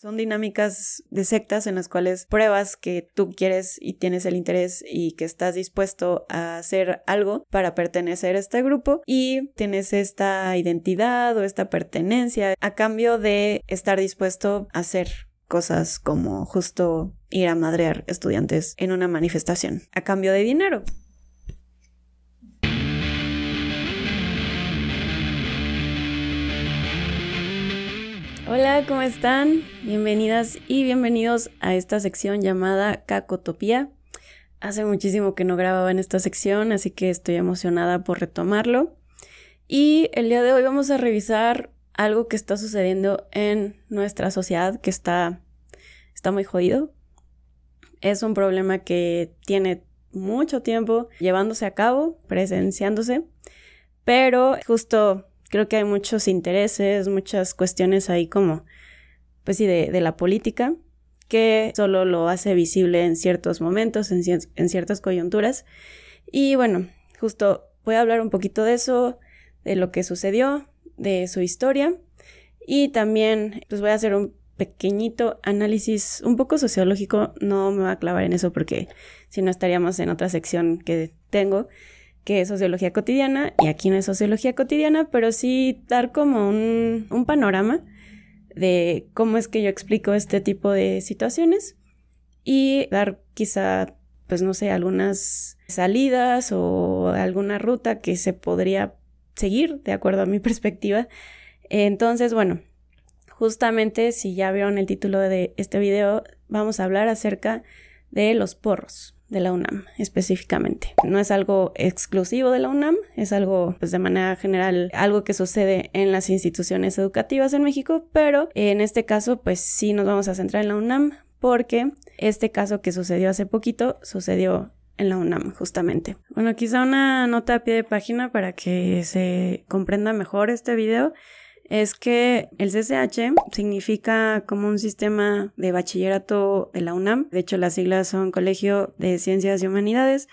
Son dinámicas de sectas en las cuales pruebas que tú quieres y tienes el interés y que estás dispuesto a hacer algo para pertenecer a este grupo y tienes esta identidad o esta pertenencia a cambio de estar dispuesto a hacer cosas como justo ir a madrear estudiantes en una manifestación a cambio de dinero. Hola, ¿cómo están? Bienvenidas y bienvenidos a esta sección llamada Cacotopía. Hace muchísimo que no grababa en esta sección, así que estoy emocionada por retomarlo. Y el día de hoy vamos a revisar algo que está sucediendo en nuestra sociedad que está, está muy jodido. Es un problema que tiene mucho tiempo llevándose a cabo, presenciándose, pero justo creo que hay muchos intereses, muchas cuestiones ahí como, pues sí, de, la política, que solo lo hace visible en ciertos momentos, en, ciertas coyunturas. Y bueno, justo voy a hablar un poquito de eso, de lo que sucedió, de su historia y también pues voy a hacer un pequeñito análisis un poco sociológico, no me voy a clavar en eso porque si no estaríamos en otra sección que tengo, que es sociología cotidiana y aquí no es sociología cotidiana, pero sí dar como un, un panorama de cómo es que yo explico este tipo de situaciones y dar quizá, pues no sé, algunas salidas o alguna ruta que se podría seguir de acuerdo a mi perspectiva. Entonces, bueno, justamente si ya vieron el título de este video, vamos a hablar acerca de los porros de la UNAM específicamente. No es algo exclusivo de la UNAM, es algo pues de manera general, algo que sucede en las instituciones educativas en México, pero en este caso pues sí nos vamos a centrar en la UNAM porque este caso que sucedió hace poquito sucedió en la UNAM, justamente. Bueno, quizá una nota a pie de página para que se comprenda mejor este video es que el CCH significa como un sistema de bachillerato de la UNAM. De hecho, las siglas son Colegio de Ciencias y Humanidades.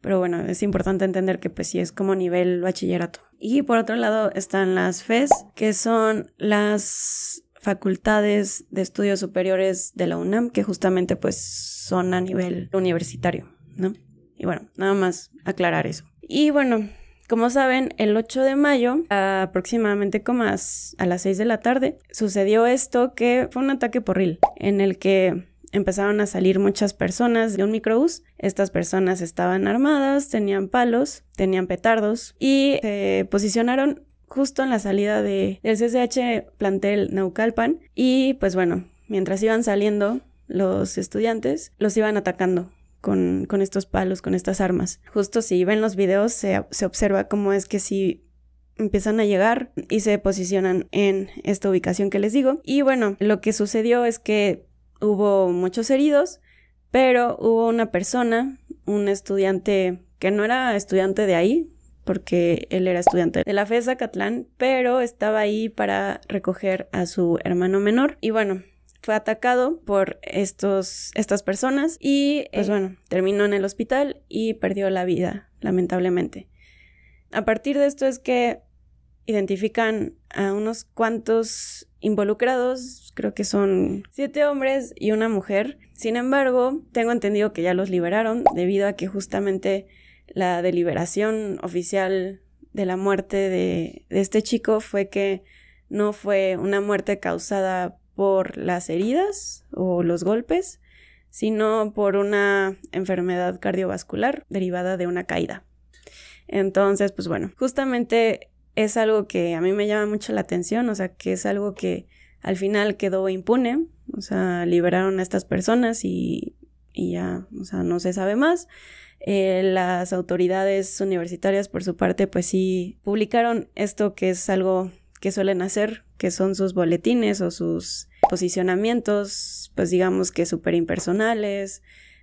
Pero bueno, es importante entender que pues sí es como nivel bachillerato. Y por otro lado están las FES, que son las facultades de estudios superiores de la UNAM, que justamente pues son a nivel universitario, ¿no? Y bueno, nada más aclarar eso. Y bueno, como saben, el 8 de mayo, aproximadamente como a las 6 de la tarde, sucedió esto que fue un ataque porril en el que empezaron a salir muchas personas de un microbús. Estas personas estaban armadas, tenían palos, tenían petardos y se posicionaron justo en la salida de, del CSH plantel Neucalpan. y pues bueno, mientras iban saliendo los estudiantes los iban atacando con, estos palos, con estas armas. Justo si ven los videos se, observa cómo es que si empiezan a llegar y se posicionan en esta ubicación que les digo. Y bueno, lo que sucedió es que hubo muchos heridos, pero hubo una persona, un estudiante que no era estudiante de ahí, porque él era estudiante de la FES Catlán, pero estaba ahí para recoger a su hermano menor. Y bueno, fue atacado por estos, estas personas y pues eh, bueno, terminó en el hospital y perdió la vida, lamentablemente. A partir de esto es que identifican a unos cuantos involucrados, creo que son siete hombres y una mujer. Sin embargo, tengo entendido que ya los liberaron debido a que justamente la deliberación oficial de la muerte de, de este chico fue que no fue una muerte causada por las heridas o los golpes, sino por una enfermedad cardiovascular derivada de una caída. Entonces, pues bueno, justamente es algo que a mí me llama mucho la atención, o sea, que es algo que al final quedó impune, o sea, liberaron a estas personas y, ya, o sea, no se sabe más. Eh, las autoridades universitarias, por su parte, pues sí, publicaron esto que es algo que suelen hacer, que son sus boletines o sus posicionamientos, pues digamos que súper impersonales,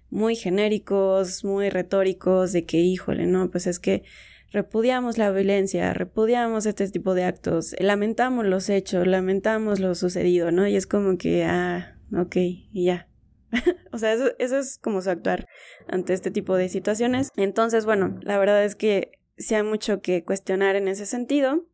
muy genéricos, muy retóricos, de que híjole, no, pues es que repudiamos la violencia, repudiamos este tipo de actos, lamentamos los hechos, lamentamos lo sucedido, ¿no? Y es como que, ah, ok, y ya. o sea, eso, eso es como su actuar ante este tipo de situaciones. Entonces, bueno, la verdad es que sí hay mucho que cuestionar en ese sentido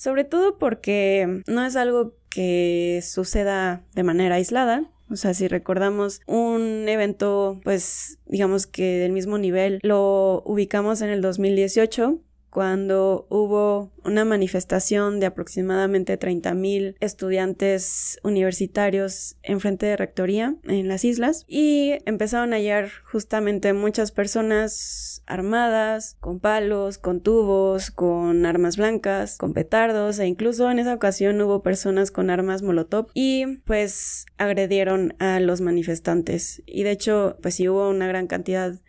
sobre todo porque no es algo que suceda de manera aislada, o sea, si recordamos un evento, pues digamos que del mismo nivel, lo ubicamos en el 2018 cuando hubo una manifestación de aproximadamente 30.000 estudiantes universitarios en frente de Rectoría en las islas y empezaron a hallar justamente muchas personas armadas, con palos, con tubos, con armas blancas, con petardos e incluso en esa ocasión hubo personas con armas molotov y pues agredieron a los manifestantes y de hecho pues si hubo una gran cantidad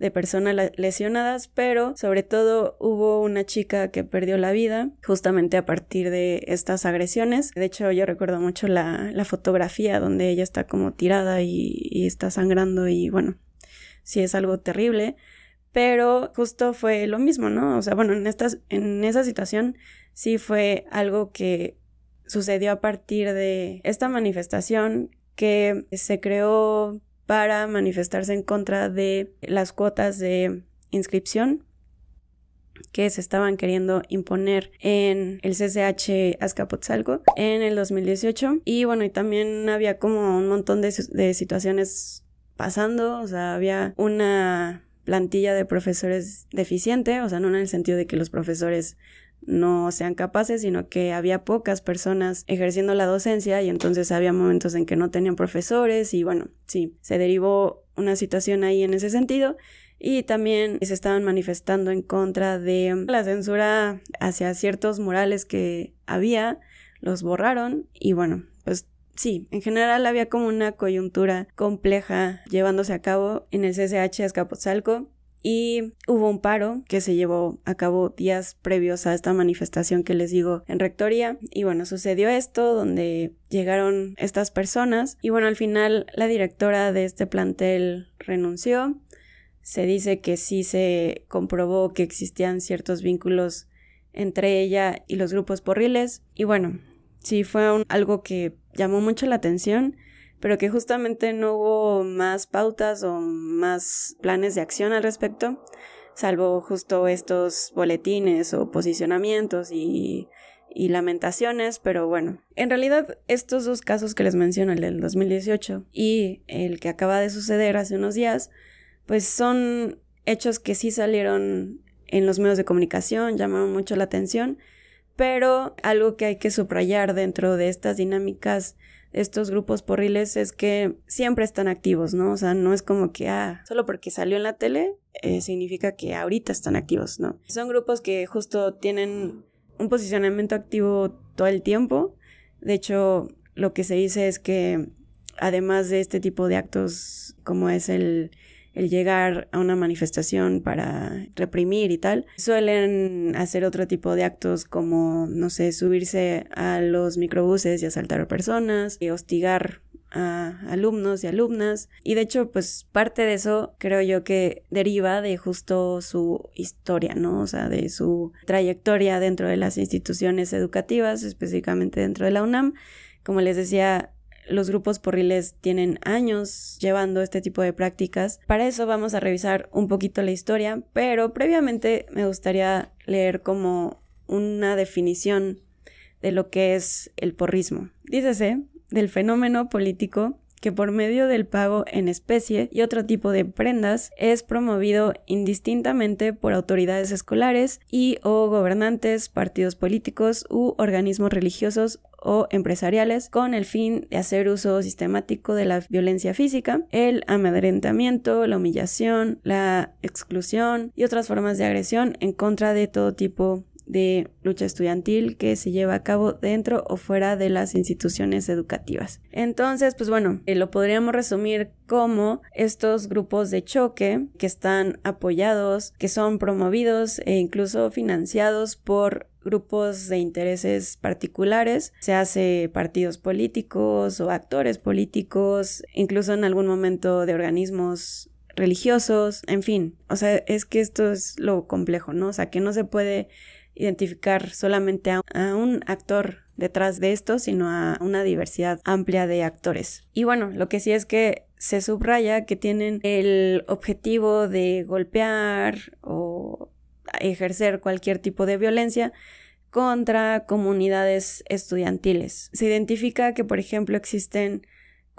de personas lesionadas, pero sobre todo hubo una chica que perdió la vida justamente a partir de estas agresiones. De hecho, yo recuerdo mucho la, fotografía donde ella está como tirada y, y está sangrando y bueno, sí es algo terrible. Pero justo fue lo mismo, ¿no? O sea, bueno, en, estas, en esa situación sí fue algo que sucedió a partir de esta manifestación que se creó para manifestarse en contra de las cuotas de inscripción que se estaban queriendo imponer en el CCH Azcapotzalco en el 2018 y bueno y también había como un montón de, de situaciones pasando o sea había una plantilla de profesores deficiente, o sea, no en el sentido de que los profesores no sean capaces, sino que había pocas personas ejerciendo la docencia y entonces había momentos en que no tenían profesores y bueno, sí, se derivó una situación ahí en ese sentido y también se estaban manifestando en contra de la censura hacia ciertos murales que había, los borraron y bueno, pues sí, en general había como una coyuntura compleja llevándose a cabo en el CCH Azcapotzalco y hubo un paro que se llevó a cabo días previos a esta manifestación que les digo en Rectoría y bueno, sucedió esto donde llegaron estas personas y bueno, al final la directora de este plantel renunció. Se dice que sí se comprobó que existían ciertos vínculos entre ella y los grupos porriles y bueno, sí fue algo que llamó mucho la atención pero que justamente no hubo más pautas o más planes de acción al respecto, salvo justo estos boletines o posicionamientos y, lamentaciones, pero bueno, en realidad estos dos casos que les menciono, el del 2018 y el que acaba de suceder hace unos días, pues son hechos que sí salieron en los medios de comunicación, llamaron mucho la atención, pero algo que hay que subrayar dentro de estas dinámicas estos grupos porriles es que siempre están activos, ¿no? O sea, no es como que, ah, solo porque salió en la tele eh, significa que ahorita están activos, ¿no? Son grupos que justo tienen un posicionamiento activo todo el tiempo. De hecho, lo que se dice es que además de este tipo de actos como es el el llegar a una manifestación para reprimir y tal, suelen hacer otro tipo de actos como, no sé, subirse a los microbuses y asaltar a personas, y hostigar a alumnos y alumnas. Y de hecho, pues parte de eso creo yo que deriva de justo su historia, ¿no? O sea, de su trayectoria dentro de las instituciones educativas, específicamente dentro de la UNAM. Como les decía, los grupos porriles tienen años llevando este tipo de prácticas. Para eso vamos a revisar un poquito la historia, pero previamente me gustaría leer como una definición de lo que es el porrismo. Dícese del fenómeno político que por medio del pago en especie y otro tipo de prendas es promovido indistintamente por autoridades escolares y o gobernantes, partidos políticos u organismos religiosos o empresariales con el fin de hacer uso sistemático de la violencia física, el amedrentamiento, la humillación, la exclusión y otras formas de agresión en contra de todo tipo de lucha estudiantil que se lleva a cabo dentro o fuera de las instituciones educativas. Entonces, pues bueno, eh, lo podríamos resumir como estos grupos de choque que están apoyados, que son promovidos e incluso financiados por grupos de intereses particulares, se hace partidos políticos o actores políticos, incluso en algún momento de organismos religiosos, en fin, o sea, es que esto es lo complejo, ¿no? O sea, que no se puede identificar solamente a, un actor detrás de esto, sino a una diversidad amplia de actores. Y bueno, lo que sí es que se subraya que tienen el objetivo de golpear o ejercer cualquier tipo de violencia contra comunidades estudiantiles. Se identifica que, por ejemplo, existen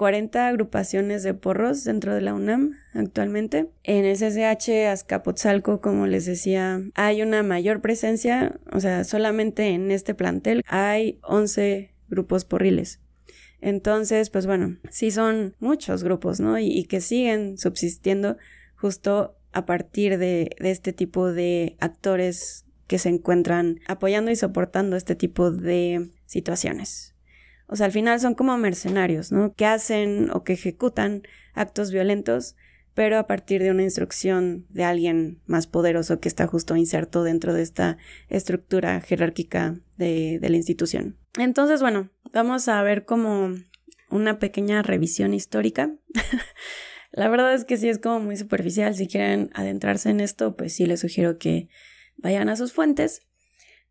40 agrupaciones de porros dentro de la UNAM actualmente. En el CCH Azcapotzalco, como les decía, hay una mayor presencia, o sea, solamente en este plantel hay 11 grupos porriles. Entonces, pues bueno, sí son muchos grupos, ¿no? Y, que siguen subsistiendo justo a partir de este tipo de actores que se encuentran apoyando y soportando este tipo de situaciones. O sea, al final son como mercenarios, ¿no? Que hacen o que ejecutan actos violentos, pero a partir de una instrucción de alguien más poderoso que está justo inserto dentro de esta estructura jerárquica de, la institución. Entonces, bueno, vamos a ver como una pequeña revisión histórica. la verdad es que sí es como muy superficial. Si quieren adentrarse en esto, pues sí les sugiero que vayan a sus fuentes.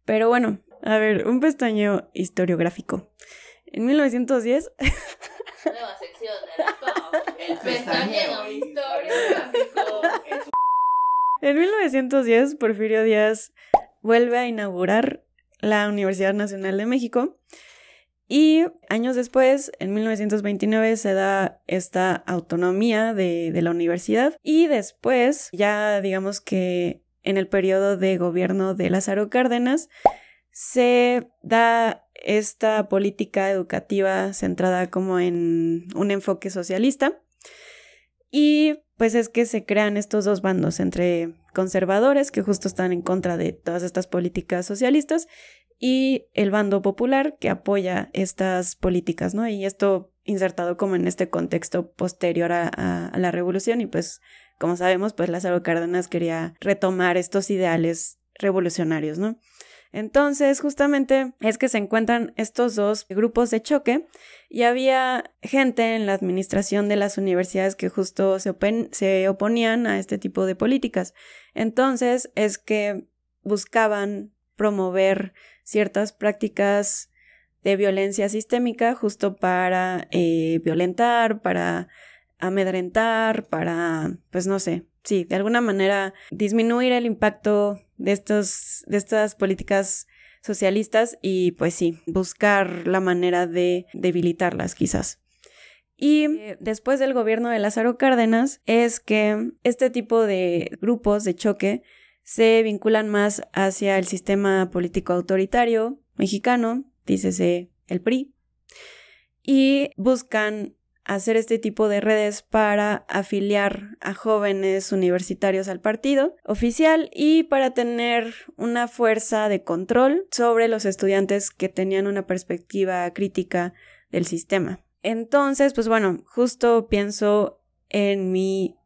Pero bueno, a ver, un pestañeo historiográfico. En 1910. Nueva sección En 1910, Porfirio Díaz vuelve a inaugurar la Universidad Nacional de México y años después, en 1929, se da esta autonomía de, de la universidad y después, ya digamos que en el periodo de gobierno de Lázaro Cárdenas, se da esta política educativa centrada como en un enfoque socialista. Y pues es que se crean estos dos bandos entre conservadores que justo están en contra de todas estas políticas socialistas y el bando popular que apoya estas políticas, ¿no? Y esto insertado como en este contexto posterior a, la revolución y pues como sabemos pues Lázaro Cárdenas quería retomar estos ideales revolucionarios, ¿no? Entonces, justamente es que se encuentran estos dos grupos de choque y había gente en la administración de las universidades que justo se, oponían a este tipo de políticas. Entonces, es que buscaban promover ciertas prácticas de violencia sistémica justo para eh, violentar, para amedrentar, para, pues no sé, sí, de alguna manera disminuir el impacto de, estos, de estas políticas socialistas y pues sí, buscar la manera de debilitarlas quizás. Y eh, después del gobierno de Lázaro Cárdenas es que este tipo de grupos de choque se vinculan más hacia el sistema político autoritario mexicano, dícese el PRI, y buscan hacer este tipo de redes para afiliar a jóvenes universitarios al partido oficial y para tener una fuerza de control sobre los estudiantes que tenían una perspectiva crítica del sistema. Entonces, pues bueno, justo pienso en mi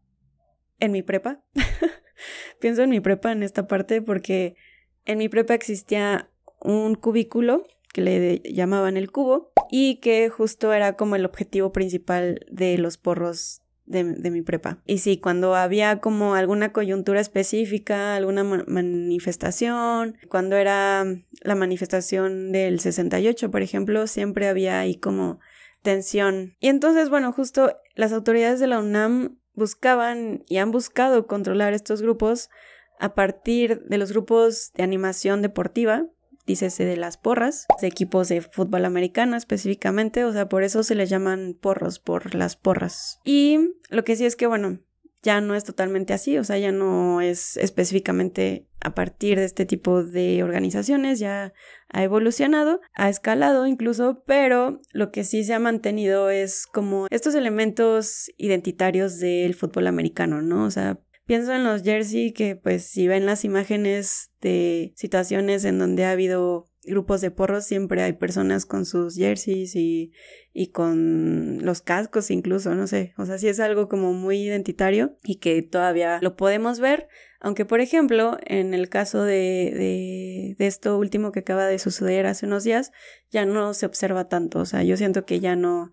en mi prepa. pienso en mi prepa en esta parte porque en mi prepa existía un cubículo que le llamaban el cubo, y que justo era como el objetivo principal de los porros de, mi prepa. Y sí, cuando había como alguna coyuntura específica, alguna manifestación, cuando era la manifestación del 68, por ejemplo, siempre había ahí como tensión. Y entonces, bueno, justo las autoridades de la UNAM buscaban y han buscado controlar estos grupos a partir de los grupos de animación deportiva ese de las porras, de equipos de fútbol americano específicamente, o sea, por eso se les llaman porros, por las porras. Y lo que sí es que, bueno, ya no es totalmente así, o sea, ya no es específicamente a partir de este tipo de organizaciones, ya ha evolucionado, ha escalado incluso, pero lo que sí se ha mantenido es como estos elementos identitarios del fútbol americano, ¿no? O sea, Pienso en los Jersey que pues si ven las imágenes de situaciones en donde ha habido grupos de porros siempre hay personas con sus jerseys y, y con los cascos incluso, no sé, o sea, sí es algo como muy identitario y que todavía lo podemos ver, aunque por ejemplo, en el caso de, de esto último que acaba de suceder hace unos días, ya no se observa tanto, o sea, yo siento que ya no,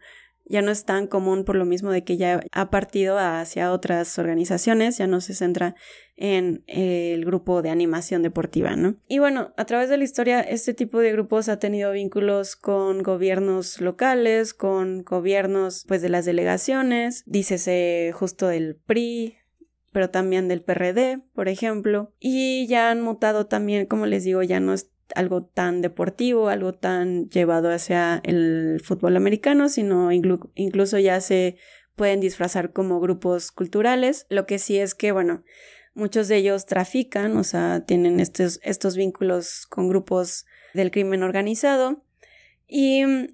ya no es tan común por lo mismo de que ya ha partido hacia otras organizaciones, ya no se centra en eh, el grupo de animación deportiva, ¿no? Y bueno, a través de la historia, este tipo de grupos ha tenido vínculos con gobiernos locales, con gobiernos pues de las delegaciones, dícese justo del PRI, pero también del PRD, por ejemplo, y ya han mutado también, como les digo, ya no es algo tan deportivo, algo tan llevado hacia el fútbol americano, sino incluso ya se pueden disfrazar como grupos culturales. Lo que sí es que, bueno, muchos de ellos trafican, o sea, tienen estos, estos vínculos con grupos del crimen organizado. Y mm,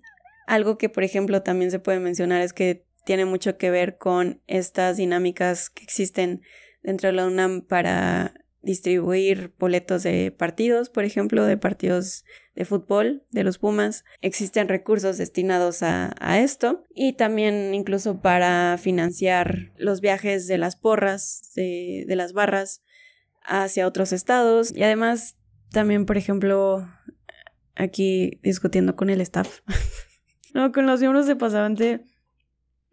algo que, por ejemplo, también se puede mencionar es que tiene mucho que ver con estas dinámicas que existen dentro de la UNAM para distribuir boletos de partidos, por ejemplo, de partidos de fútbol de los Pumas. Existen recursos destinados a, a, esto y también incluso para financiar los viajes de las porras, de, de las barras hacia otros estados y además también, por ejemplo, aquí discutiendo con el staff, no, con los miembros de Pasavante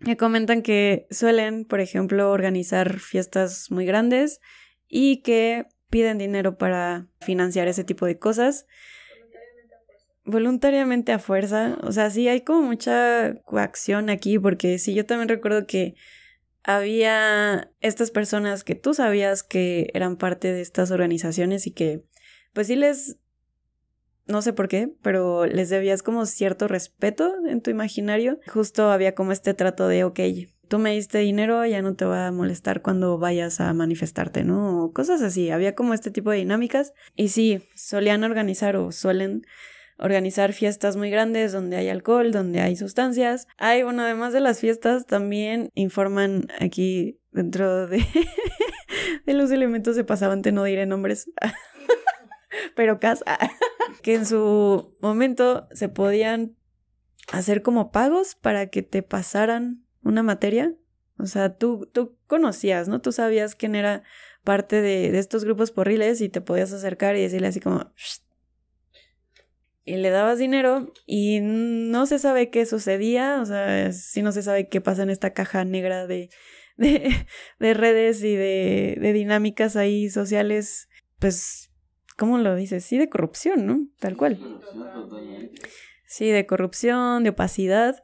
me comentan que suelen, por ejemplo, organizar fiestas muy grandes y que piden dinero para financiar ese tipo de cosas. Voluntariamente a fuerza. O sea, sí hay como mucha coacción aquí, porque sí, yo también recuerdo que había estas personas que tú sabías que eran parte de estas organizaciones y que, pues sí les, no sé por qué, pero les debías como cierto respeto en tu imaginario. Justo había como este trato de, ok, tú me diste dinero, ya no te va a molestar cuando vayas a manifestarte, ¿no? cosas así. Había como este tipo de dinámicas. Y sí, solían organizar o suelen organizar fiestas muy grandes donde hay alcohol, donde hay sustancias. Hay, bueno, además de las fiestas, también informan aquí dentro de, de los elementos de te no diré nombres, pero casa, que en su momento se podían hacer como pagos para que te pasaran una materia. O sea, tú, tú conocías, ¿no? Tú sabías quién era parte de, estos grupos porriles y te podías acercar y decirle así como... Y le dabas dinero y no se sabe qué sucedía, o sea, sí no se sabe qué pasa en esta caja negra de, de, redes y de, de dinámicas ahí sociales, pues, ¿cómo lo dices? Sí, de corrupción, ¿no? Tal cual. Sí, pues, pues, de corrupción, de opacidad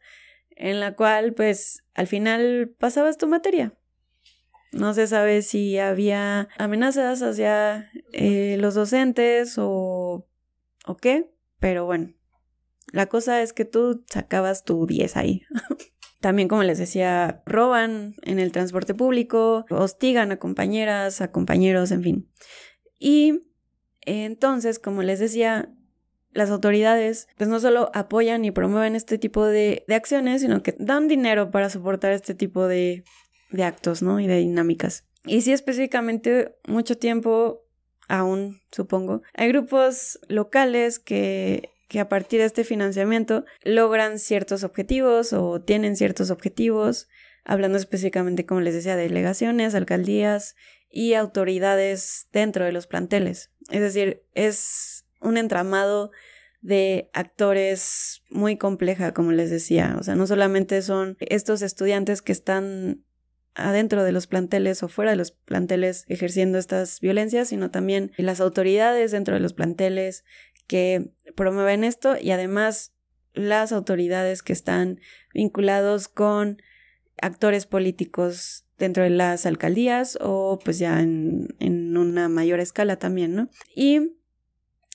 en la cual pues al final pasabas tu materia. No se sabe si había amenazas hacia eh, los docentes o, o qué, pero bueno, la cosa es que tú sacabas tu 10 ahí. También, como les decía, roban en el transporte público, hostigan a compañeras, a compañeros, en fin. Y entonces, como les decía, las autoridades pues no solo apoyan y promueven este tipo de, acciones, sino que dan dinero para soportar este tipo de, actos, ¿no? Y de dinámicas. Y sí, específicamente, mucho tiempo, aún supongo, hay grupos locales que, que a partir de este financiamiento logran ciertos objetivos o tienen ciertos objetivos, hablando específicamente, como les decía, de delegaciones, alcaldías y autoridades dentro de los planteles. Es decir, es un entramado de actores muy compleja, como les decía. O sea, no solamente son estos estudiantes que están adentro de los planteles o fuera de los planteles ejerciendo estas violencias, sino también las autoridades dentro de los planteles que promueven esto y además las autoridades que están vinculados con actores políticos dentro de las alcaldías o pues ya en, en una mayor escala también, ¿no? Y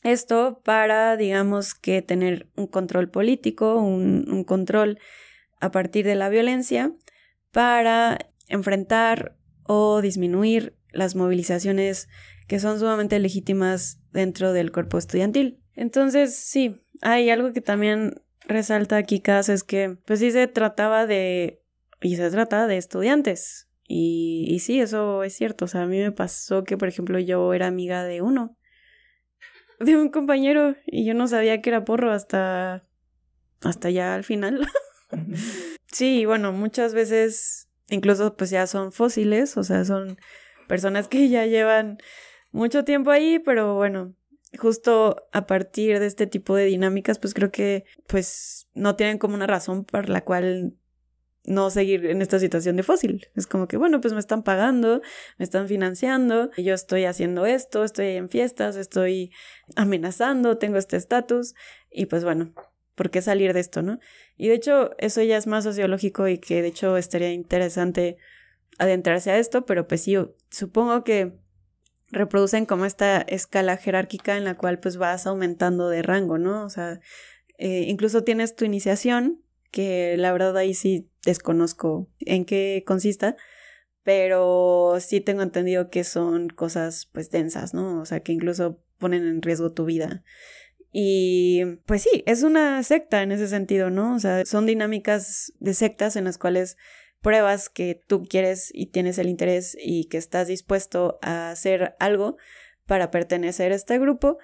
esto para, digamos, que tener un control político, un, control a partir de la violencia, para enfrentar o disminuir las movilizaciones que son sumamente legítimas dentro del cuerpo estudiantil. Entonces, sí, hay algo que también resalta aquí Cas es que, pues sí se trataba de, y se trata de estudiantes. Y, y sí, eso es cierto. O sea, a mí me pasó que, por ejemplo, yo era amiga de uno de un compañero y yo no sabía que era porro hasta hasta ya al final. sí, bueno, muchas veces incluso pues ya son fósiles, o sea, son personas que ya llevan mucho tiempo ahí, pero bueno, justo a partir de este tipo de dinámicas, pues creo que pues no tienen como una razón por la cual no seguir en esta situación de fósil. Es como que, bueno, pues me están pagando, me están financiando, yo estoy haciendo esto, estoy en fiestas, estoy amenazando, tengo este estatus y pues bueno, ¿por qué salir de esto, no? Y de hecho, eso ya es más sociológico y que de hecho estaría interesante adentrarse a esto, pero pues sí, supongo que reproducen como esta escala jerárquica en la cual pues vas aumentando de rango, ¿no? O sea, eh, incluso tienes tu iniciación, que la verdad ahí sí desconozco en qué consista, pero sí tengo entendido que son cosas pues densas, ¿no? O sea, que incluso ponen en riesgo tu vida. Y pues sí, es una secta en ese sentido, ¿no? O sea, son dinámicas de sectas en las cuales pruebas que tú quieres y tienes el interés y que estás dispuesto a hacer algo para pertenecer a este grupo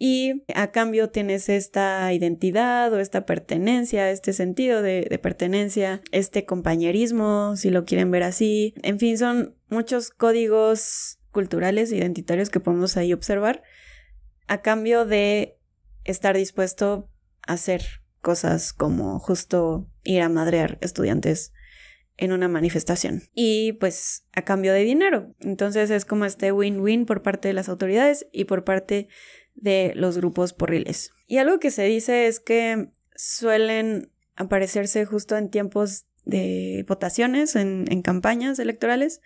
y a cambio tienes esta identidad o esta pertenencia, este sentido de, pertenencia, este compañerismo, si lo quieren ver así. En fin, son muchos códigos culturales, identitarios que podemos ahí observar a cambio de estar dispuesto a hacer cosas como justo ir a madrear estudiantes en una manifestación y pues a cambio de dinero. Entonces es como este win-win por parte de las autoridades y por parte de los grupos porriles. Y algo que se dice es que suelen aparecerse justo en tiempos de votaciones, en, campañas electorales,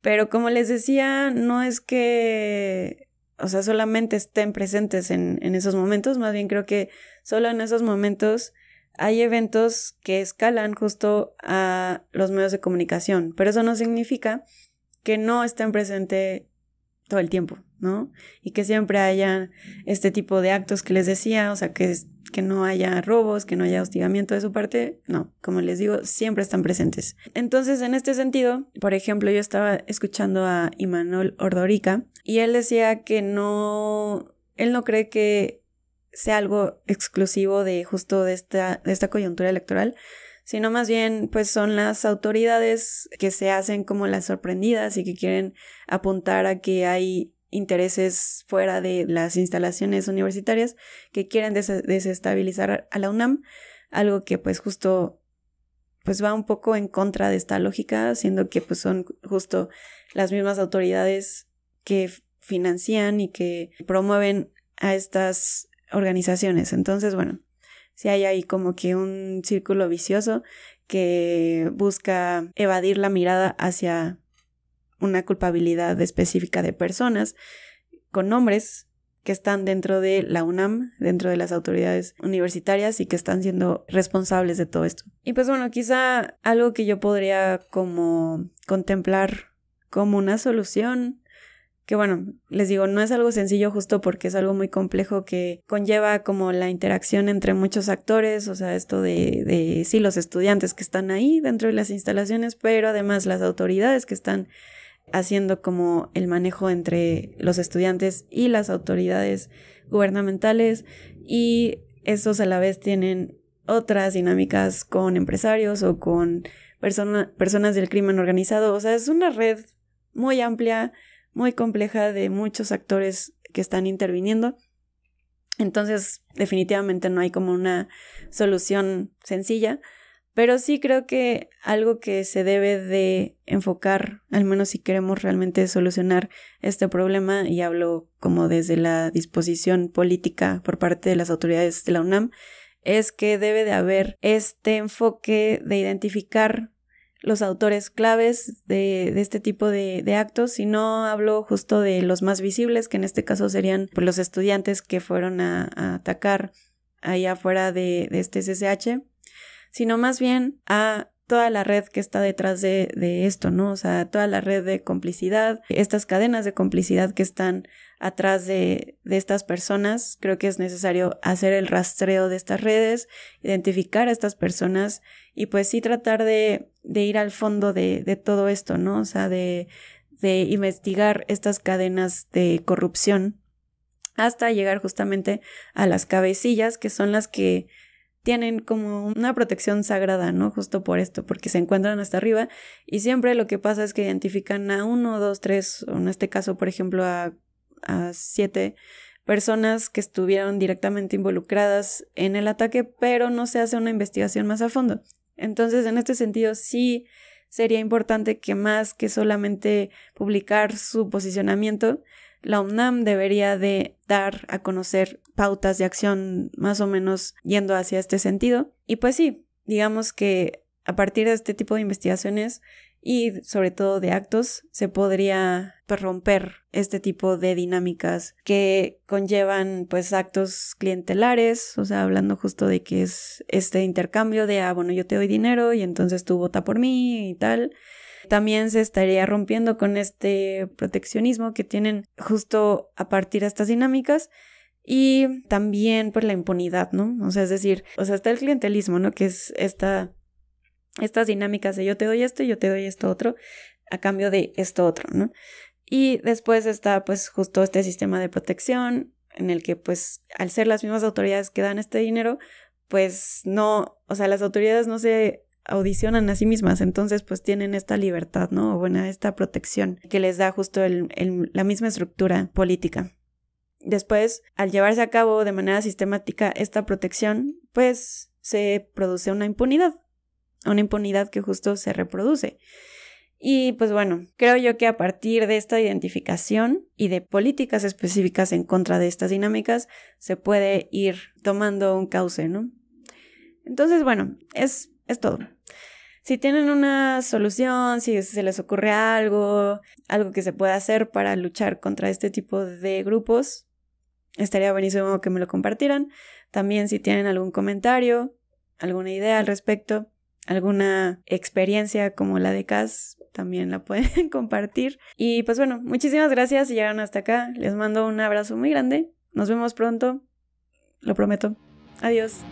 pero como les decía, no es que, o sea, solamente estén presentes en, en esos momentos, más bien creo que solo en esos momentos hay eventos que escalan justo a los medios de comunicación, pero eso no significa que no estén presentes todo el tiempo. Y que siempre haya este tipo de actos que les decía, o sea, que, que no haya robos, que no haya hostigamiento de su parte, no, como les digo, siempre están presentes. Entonces, en este sentido, por ejemplo, yo estaba escuchando a Imanol Ordorica y él decía que no, él no cree que sea algo exclusivo de justo de esta, de esta coyuntura electoral, sino más bien pues son las autoridades que se hacen como las sorprendidas y que quieren apuntar a que hay intereses fuera de las instalaciones universitarias que quieren desestabilizar a la UNAM, algo que pues justo pues va un poco en contra de esta lógica, siendo que pues son justo las mismas autoridades que financian y que promueven a estas organizaciones. Entonces, bueno, si hay ahí como que un círculo vicioso que busca evadir la mirada hacia una culpabilidad específica de personas con nombres que están dentro de la UNAM, dentro de las autoridades universitarias y que están siendo responsables de todo esto. Y pues bueno, quizá algo que yo podría como contemplar como una solución, que bueno, les digo, no es algo sencillo justo porque es algo muy complejo que conlleva como la interacción entre muchos actores, o sea, esto de, de sí, los estudiantes que están ahí dentro de las instalaciones, pero además las autoridades que están haciendo como el manejo entre los estudiantes y las autoridades gubernamentales y esos a la vez tienen otras dinámicas con empresarios o con personas del crimen organizado. O sea, es una red muy amplia, muy compleja de muchos actores que están interviniendo. Entonces, definitivamente no hay como una solución sencilla, pero sí creo que algo que se debe de enfocar, al menos si queremos realmente solucionar este problema, y hablo como desde la disposición política por parte de las autoridades de la UNAM, es que debe de haber este enfoque de identificar los autores claves de, este tipo de, actos, y no hablo justo de los más visibles, que en este caso serían pues, los estudiantes que fueron a, atacar allá afuera de, de este CCH, sino más bien a toda la red que está detrás de, de, esto, ¿no? O sea, toda la red de complicidad, estas cadenas de complicidad que están atrás de, de estas personas. Creo que es necesario hacer el rastreo de estas redes, identificar a estas personas y pues sí tratar de, de ir al fondo de, de todo esto, ¿no? O sea, de, de investigar estas cadenas de corrupción hasta llegar justamente a las cabecillas, que son las que tienen como una protección sagrada, ¿no? Justo por esto, porque se encuentran hasta arriba y siempre lo que pasa es que identifican a uno, dos, tres, o en este caso, por ejemplo, a, siete personas que estuvieron directamente involucradas en el ataque, pero no se hace una investigación más a fondo. Entonces, en este sentido, sí sería importante que más que solamente publicar su posicionamiento, la UNAM debería de dar a conocer pautas de acción más o menos yendo hacia este sentido. Y pues sí, digamos que a partir de este tipo de investigaciones y sobre todo de actos se podría pues, romper este tipo de dinámicas que conllevan pues actos clientelares, o sea, hablando justo de que es este intercambio de, ah, bueno, yo te doy dinero y entonces tú vota por mí y tal. También se estaría rompiendo con este proteccionismo que tienen justo a partir de estas dinámicas y también pues la impunidad, ¿no? O sea, es decir, o sea, está el clientelismo, ¿no? Que es esta, estas dinámicas de yo te doy esto y yo te doy esto otro a cambio de esto otro, ¿no? Y después está pues justo este sistema de protección en el que pues al ser las mismas autoridades que dan este dinero, pues no, o sea, las autoridades no se audicionan a sí mismas, entonces pues tienen esta libertad, ¿no? O bueno, esta protección que les da justo el, la misma estructura política. Después, al llevarse a cabo de manera sistemática esta protección, pues se produce una impunidad, una impunidad que justo se reproduce. Y pues bueno, creo yo que a partir de esta identificación y de políticas específicas en contra de estas dinámicas, se puede ir tomando un cauce, ¿no? Entonces, bueno, es, es todo. Si tienen una solución, si se les ocurre algo, algo que se pueda hacer para luchar contra este tipo de grupos, Estaría buenísimo que me lo compartieran. También si tienen algún comentario, alguna idea al respecto, alguna experiencia como la de Cas, también la pueden compartir. Y pues bueno, muchísimas gracias si llegaron hasta acá. Les mando un abrazo muy grande. Nos vemos pronto. Lo prometo. Adiós.